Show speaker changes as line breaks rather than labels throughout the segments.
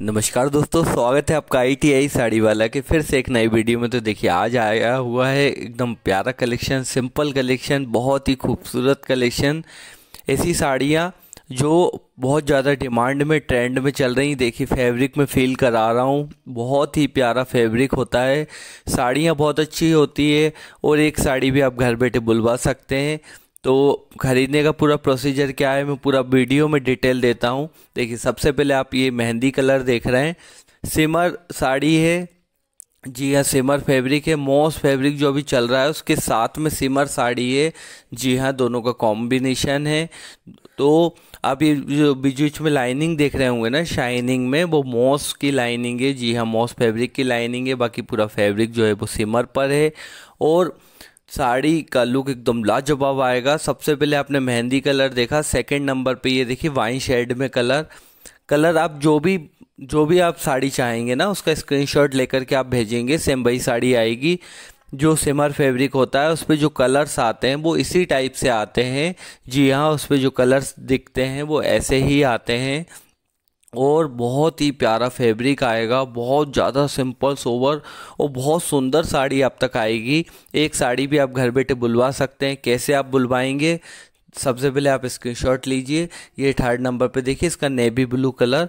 नमस्कार दोस्तों स्वागत है आपका आई टी आई साड़ी वाला के फिर से एक नई वीडियो में तो देखिए आज आया हुआ है एकदम प्यारा कलेक्शन सिंपल कलेक्शन बहुत ही खूबसूरत कलेक्शन ऐसी साड़ियाँ जो बहुत ज़्यादा डिमांड में ट्रेंड में चल रही देखिए फैब्रिक में फील करा रहा हूँ बहुत ही प्यारा फैब्रिक होता है साड़ियाँ बहुत अच्छी होती है और एक साड़ी भी आप घर बैठे बुलवा सकते हैं तो ख़रीदने का पूरा प्रोसीजर क्या है मैं पूरा वीडियो में डिटेल देता हूँ देखिए सबसे पहले आप ये मेहंदी कलर देख रहे हैं सिमर साड़ी है जी हाँ सिमर फैब्रिक है मॉस फैब्रिक जो अभी चल रहा है उसके साथ में सिमर साड़ी है जी हाँ दोनों का कॉम्बिनेशन है तो आप ये जो बीच बीच में लाइनिंग देख रहे होंगे ना शाइनिंग में वो मॉस की लाइनिंग है जी हाँ मॉस फैब्रिक की लाइनिंग है बाकी पूरा फैब्रिक जो है वो सिमर पर है और साड़ी का लुक एकदम लाजवाब आएगा सबसे पहले आपने मेहंदी कलर देखा सेकंड नंबर पे ये देखिए वाइन शेड में कलर कलर आप जो भी जो भी आप साड़ी चाहेंगे ना उसका स्क्रीनशॉट लेकर के आप भेजेंगे सेम वही साड़ी आएगी जो सिमर फैब्रिक होता है उस पर जो कलर्स आते हैं वो इसी टाइप से आते हैं जी हाँ उस पर जो कलर्स दिखते हैं वो ऐसे ही आते हैं और बहुत ही प्यारा फैब्रिक आएगा बहुत ज़्यादा सिंपल सोवर और बहुत सुंदर साड़ी आप तक आएगी एक साड़ी भी आप घर बैठे बुलवा सकते हैं कैसे आप बुलवाएंगे सबसे पहले आप स्क्रीनशॉट लीजिए ये थर्ड नंबर पे देखिए इसका नेवी ब्लू कलर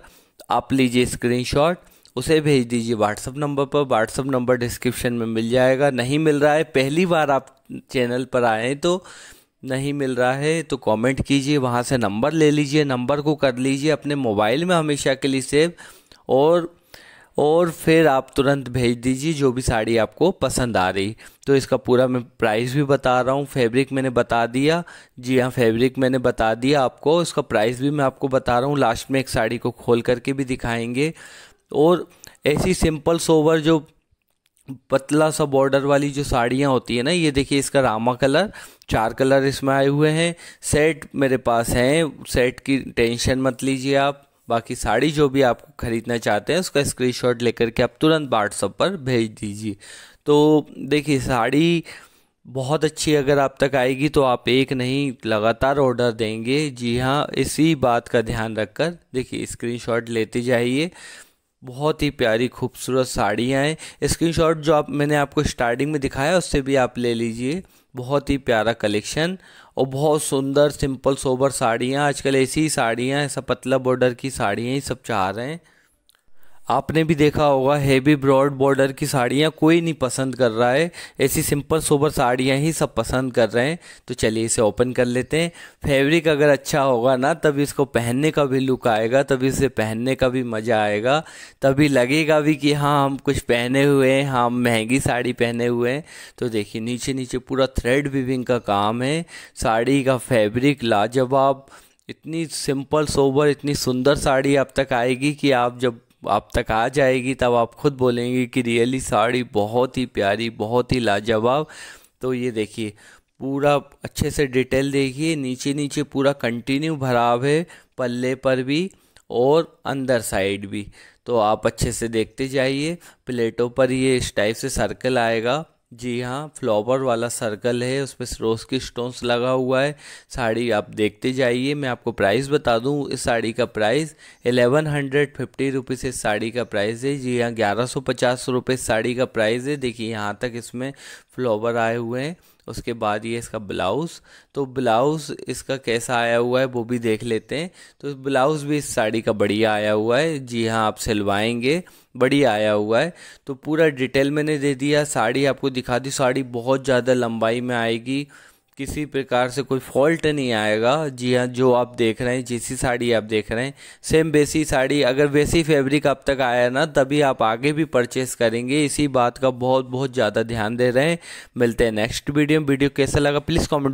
आप लीजिए स्क्रीनशॉट उसे भेज दीजिए व्हाट्सअप नंबर पर व्हाट्सअप नंबर डिस्क्रिप्शन में मिल जाएगा नहीं मिल रहा है पहली बार आप चैनल पर आए तो नहीं मिल रहा है तो कमेंट कीजिए वहाँ से नंबर ले लीजिए नंबर को कर लीजिए अपने मोबाइल में हमेशा के लिए सेव और और फिर आप तुरंत भेज दीजिए जो भी साड़ी आपको पसंद आ रही तो इसका पूरा मैं प्राइस भी बता रहा हूँ फैब्रिक मैंने बता दिया जी हाँ फैब्रिक मैंने बता दिया आपको इसका प्राइस भी मैं आपको बता रहा हूँ लास्ट में एक साड़ी को खोल करके भी दिखाएंगे और ऐसी सिंपल सोवर जो पतला सा बॉर्डर वाली जो साड़ियाँ होती है ना ये देखिए इसका रामा कलर चार कलर इसमें आए हुए हैं सेट मेरे पास हैं सेट की टेंशन मत लीजिए आप बाकी साड़ी जो भी आप खरीदना चाहते हैं उसका स्क्रीनशॉट लेकर के आप तुरंत व्हाट्सअप पर भेज दीजिए तो देखिए साड़ी बहुत अच्छी अगर आप तक आएगी तो आप एक नहीं लगातार ऑर्डर देंगे जी हाँ इसी बात का ध्यान रखकर देखिए स्क्रीनशॉट लेते जाइए बहुत ही प्यारी खूबसूरत साड़ियाँ हैं स्क्रीनशॉट जो आप मैंने आपको स्टार्टिंग में दिखाया उससे भी आप ले लीजिए बहुत ही प्यारा कलेक्शन और बहुत सुंदर सिंपल सोबर साड़ियाँ आजकल ऐसी ही साड़ियाँ ऐसा पतला बॉर्डर की साड़ियाँ ही सब चाह रहे हैं आपने भी देखा होगा हैवी ब्रॉड बॉर्डर की साड़ियाँ कोई नहीं पसंद कर रहा है ऐसी सिंपल सोबर साड़ियाँ ही सब पसंद कर रहे हैं तो चलिए इसे ओपन कर लेते हैं फैब्रिक अगर अच्छा होगा ना तभी इसको पहनने का भी लुक आएगा तभी इसे पहनने का भी मज़ा आएगा तभी लगेगा भी कि हाँ हम कुछ पहने हुए हैं हाँ हम महंगी साड़ी पहने हुए हैं तो देखिए नीचे नीचे पूरा थ्रेड विविंग का काम है साड़ी का फैब्रिक लाजवाब इतनी सिंपल सोबर इतनी सुंदर साड़ी अब तक आएगी कि आप जब आप तक आ जाएगी तब आप खुद बोलेंगे कि रियली साड़ी बहुत ही प्यारी बहुत ही लाजवाब तो ये देखिए पूरा अच्छे से डिटेल देखिए नीचे नीचे पूरा कंटिन्यू भराव है पल्ले पर भी और अंदर साइड भी तो आप अच्छे से देखते जाइए प्लेटों पर ये इस टाइप से सर्कल आएगा जी हाँ फ्लावर वाला सर्कल है उस पर रोज़ की स्टोन्स लगा हुआ है साड़ी आप देखते जाइए मैं आपको प्राइस बता दूँ इस साड़ी का price eleven hundred fifty rupees इस साड़ी का प्राइस है जी हाँ ग्यारह सौ पचास रुपये साड़ी का प्राइस है देखिए यहाँ तक इसमें फ्लावर आए हुए हैं उसके बाद ये इसका ब्लाउज़ तो ब्लाउज़ इसका कैसा आया हुआ है वो भी देख लेते हैं तो ब्लाउज़ भी इस साड़ी का बढ़िया आया हुआ है जी हाँ आप सिलवाएंगे बढ़िया आया हुआ है तो पूरा डिटेल मैंने दे दिया साड़ी आपको दिखा दी साड़ी बहुत ज़्यादा लंबाई में आएगी किसी प्रकार से कोई फॉल्ट नहीं आएगा जी हाँ जो आप देख रहे हैं जैसी साड़ी आप देख रहे हैं सेम वैसी साड़ी अगर वैसी फैब्रिक अब तक आया ना तभी आप आगे भी परचेस करेंगे इसी बात का बहुत बहुत ज़्यादा ध्यान दे रहे हैं मिलते हैं नेक्स्ट वीडियो वीडियो कैसा लगा प्लीज़ कॉमेंट